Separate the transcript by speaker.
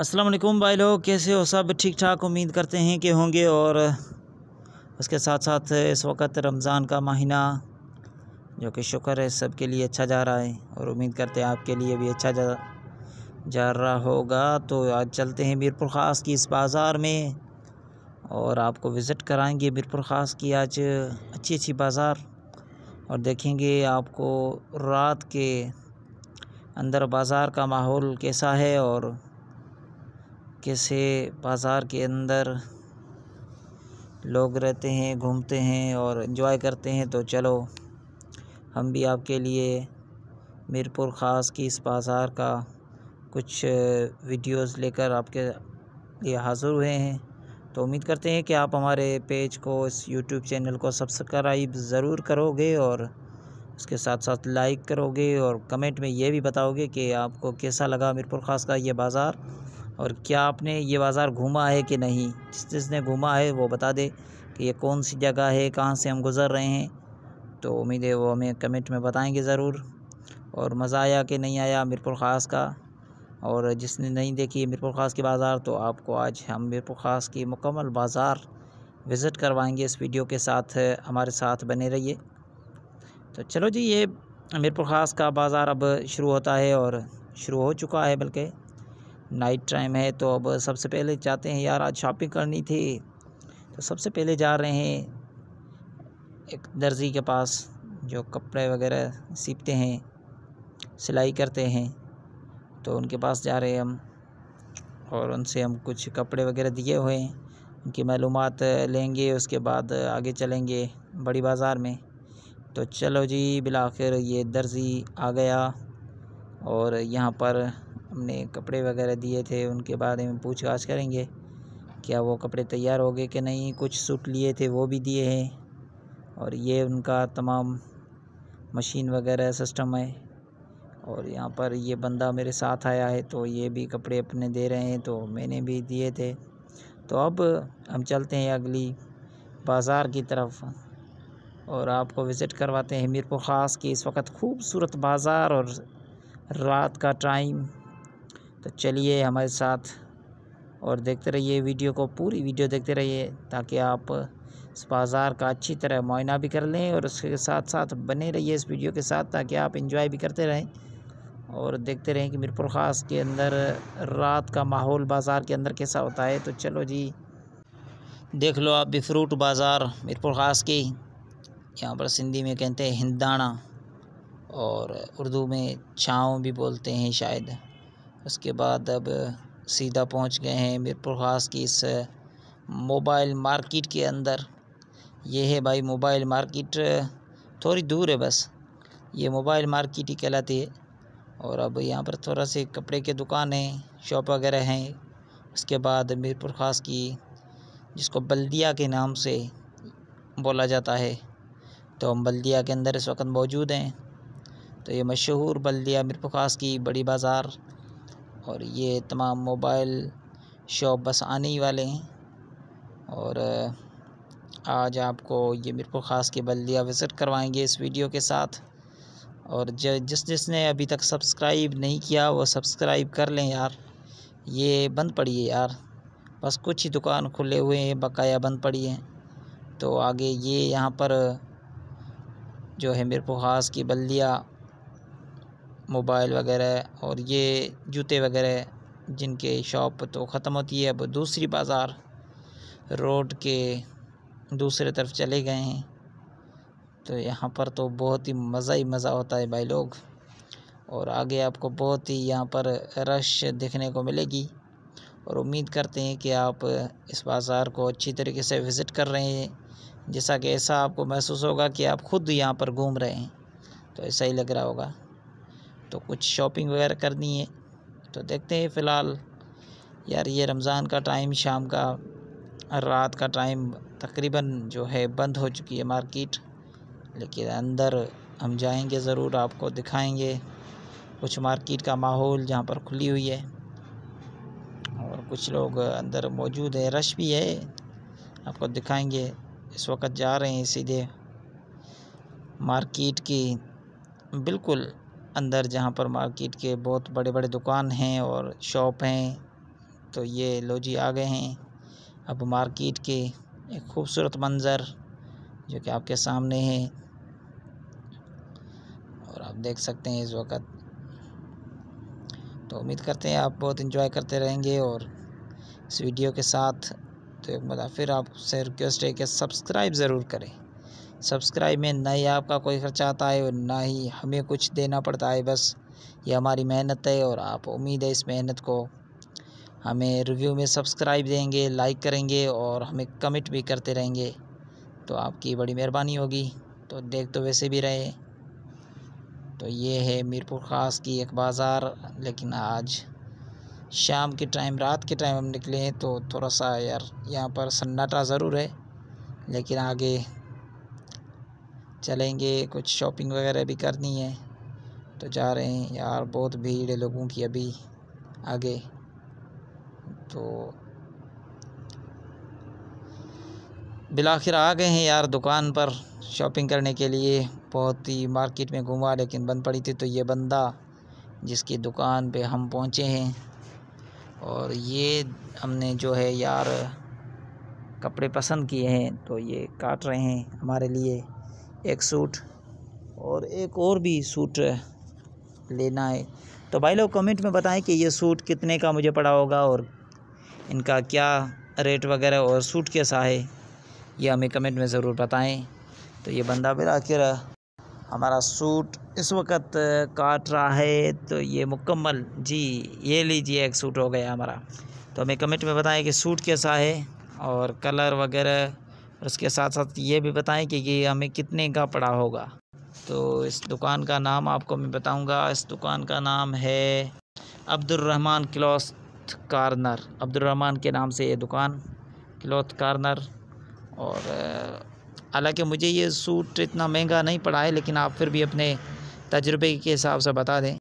Speaker 1: असलम भाई लोग कैसे हो सब ठीक ठाक उम्मीद करते हैं कि होंगे और उसके साथ साथ इस वक्त रमज़ान का महीना जो कि शुक्र है सब के लिए अच्छा जा रहा है और उम्मीद करते हैं आपके लिए भी अच्छा जा जा रहा होगा तो आज चलते हैं मीरपुर ख़ास की इस बाज़ार में और आपको विज़िट कराएंगे मीरपुर ख़ास की आज अच्छी अच्छी बाज़ार और देखेंगे आपको रात के अंदर बाज़ार का माहौल कैसा है और तरीके से बाज़ार के अंदर लोग रहते हैं घूमते हैं और इन्जॉय करते हैं तो चलो हम भी आपके लिए मीरपुर ख़ास की इस बाज़ार का कुछ वीडियोस लेकर आपके लिए हाज़िर हुए हैं तो उम्मीद करते हैं कि आप हमारे पेज को इस यूट्यूब चैनल को सब्सक्राइब ज़रूर करोगे और उसके साथ साथ लाइक करोगे और कमेंट में ये भी बताओगे कि आपको कैसा लगा मीरपुर ख़ास का ये बाज़ार और क्या आपने ये बाज़ार घूमा है कि नहीं जिस जिसने घूमा है वो बता दे कि ये कौन सी जगह है कहाँ से हम गुज़र रहे हैं तो उम्मीद है वो हमें कमेंट में बताएंगे ज़रूर और मज़ा आया कि नहीं आया मीरपुर ख़ास का और जिसने नहीं देखी मीरपुर ख़ास की बाज़ार तो आपको आज हम मीरपुर ख़ास की मुकम्मल बाज़ार विज़िट करवाएंगे इस वीडियो के साथ हमारे साथ बने रहिए तो चलो जी ये मीरपुर ख़ास का बाज़ार अब शुरू होता है और शुरू हो चुका है बल्कि नाइट टाइम है तो अब सबसे पहले चाहते हैं यार आज शॉपिंग करनी थी तो सबसे पहले जा रहे हैं एक दर्जी के पास जो कपड़े वगैरह सीखते हैं सिलाई करते हैं तो उनके पास जा रहे हैं हम और उनसे हम कुछ कपड़े वगैरह दिए हुए हैं उनकी मालूम लेंगे उसके बाद आगे चलेंगे बड़ी बाज़ार में तो चलो जी बिलाखिर ये दर्जी आ गया और यहाँ पर हमने कपड़े वगैरह दिए थे उनके बारे में पूछताछ करेंगे क्या वो कपड़े तैयार हो गए कि नहीं कुछ सूट लिए थे वो भी दिए हैं और ये उनका तमाम मशीन वगैरह सिस्टम है और यहाँ पर ये बंदा मेरे साथ आया है तो ये भी कपड़े अपने दे रहे हैं तो मैंने भी दिए थे तो अब हम चलते हैं अगली बाज़ार की तरफ और आपको विज़िट करवाते हैं मीरपुर ख़ास की इस वक्त खूबसूरत बाज़ार और रात का टाइम तो चलिए हमारे साथ और देखते रहिए वीडियो को पूरी वीडियो देखते रहिए ताकि आप इस बाज़ार का अच्छी तरह मुआना भी कर लें और उसके साथ साथ बने रहिए इस वीडियो के साथ ताकि आप इंजॉय भी करते रहें और देखते रहें कि मीरपुर ख़ास के अंदर रात का माहौल बाज़ार के अंदर कैसा होता है तो चलो जी देख लो आप भी फ्रूट बाज़ार मीरपुर ख़ास की यहाँ पर सिंधी में कहते हैं हिंदाना और उर्दू में छाँव भी बोलते हैं शायद उसके बाद अब सीधा पहुंच गए हैं मीरपुर खास की इस मोबाइल मार्केट के अंदर ये है भाई मोबाइल मार्केट थोड़ी दूर है बस ये मोबाइल मार्केट ही कहलाती है और अब यहाँ पर थोड़ा से कपड़े के दुकान हैं शॉप वगैरह हैं उसके बाद मीरपुर ख़ास की जिसको बल्दिया के नाम से बोला जाता है तो हम बल्दिया के अंदर इस वक्त मौजूद हैं तो ये मशहूर बल्दिया मीरपुर ख़ास की बड़ी बाज़ार और ये तमाम मोबाइल शॉप बस आने ही वाले हैं और आज आपको ये मीरपुर ख़ास की बल्दिया विज़िट करवाएंगे इस वीडियो के साथ और जिस जिसने अभी तक सब्सक्राइब नहीं किया वो सब्सक्राइब कर लें यार ये बंद पड़ी है यार बस कुछ ही दुकान खुले हुए हैं बकाया बंद पड़ी है तो आगे ये यहाँ पर जो है मीरपुर ख़ास की बल्दिया मोबाइल वगैरह और ये जूते वगैरह जिनके शॉप तो ख़त्म होती है अब दूसरी बाज़ार रोड के दूसरे तरफ चले गए हैं तो यहाँ पर तो बहुत ही मज़ा ही मज़ा होता है भाई लोग और आगे आपको बहुत ही यहाँ पर रश देखने को मिलेगी और उम्मीद करते हैं कि आप इस बाज़ार को अच्छी तरीके से विज़िट कर रहे हैं जैसा कि ऐसा आपको महसूस होगा कि आप ख़ुद यहाँ पर घूम रहे हैं तो ऐसा ही लग रहा होगा तो कुछ शॉपिंग वगैरह करनी है तो देखते हैं फ़िलहाल यार ये रमज़ान का टाइम शाम का रात का टाइम तकरीबन जो है बंद हो चुकी है मार्केट लेकिन अंदर हम जाएंगे ज़रूर आपको दिखाएंगे कुछ मार्केट का माहौल जहाँ पर खुली हुई है और कुछ लोग अंदर मौजूद है रश भी है आपको दिखाएंगे इस वक्त जा रहे हैं सीधे मार्केट की बिल्कुल अंदर जहाँ पर मार्केट के बहुत बड़े बड़े दुकान हैं और शॉप हैं तो ये लो जी आ गए हैं अब मार्केट के एक खूबसूरत मंज़र जो कि आपके सामने है और आप देख सकते हैं इस वक्त तो उम्मीद करते हैं आप बहुत इन्जॉय करते रहेंगे और इस वीडियो के साथ तो एक बार फिर आपसे रिक्वेस्ट है कि सब्सक्राइब ज़रूर करें सब्सक्राइब में ना ही आपका कोई खर्चा आता है और ना ही हमें कुछ देना पड़ता है बस ये हमारी मेहनत है और आप उम्मीद है इस मेहनत को हमें रिव्यू में सब्सक्राइब देंगे लाइक करेंगे और हमें कमेंट भी करते रहेंगे तो आपकी बड़ी मेहरबानी होगी तो देख तो वैसे भी रहे तो ये है मीरपुर ख़ास की एक बाज़ार लेकिन आज शाम के टाइम रात के टाइम हम निकले हैं तो थोड़ा सा यार यहाँ पर सन्नाटा ज़रूर है लेकिन आगे चलेंगे कुछ शॉपिंग वगैरह भी करनी है तो जा रहे हैं यार बहुत भीड़ है लोगों की अभी आगे तो बिलाखिर आ गए हैं यार दुकान पर शॉपिंग करने के लिए बहुत ही मार्केट में घूमा लेकिन बंद पड़ी थी तो ये बंदा जिसकी दुकान पे हम पहुँचे हैं और ये हमने जो है यार कपड़े पसंद किए हैं तो ये काट रहे हैं हमारे लिए एक सूट और एक और भी सूट लेना है तो भाई लोग कमेंट में बताएं कि ये सूट कितने का मुझे पड़ा होगा और इनका क्या रेट वगैरह और सूट कैसा है ये हमें कमेंट में ज़रूर बताएं तो ये बंदा फिर आखिर हमारा सूट इस वक्त काट रहा है तो ये मुकम्मल जी ये लीजिए एक सूट हो गया हमारा तो हमें कमेंट में बताएं कि सूट कैसा है और कलर वगैरह उसके साथ साथ ये भी बताएं कि ये हमें कितने का पड़ा होगा तो इस दुकान का नाम आपको मैं बताऊंगा इस दुकान का नाम है अब्दुलरहमान क्लॉथ कार्नर अब्दुलरहमान के नाम से ये दुकान क्लॉथ कार्नर और हालांकि मुझे ये सूट इतना महंगा नहीं पड़ा है लेकिन आप फिर भी अपने तजुर्बे के हिसाब से बता दें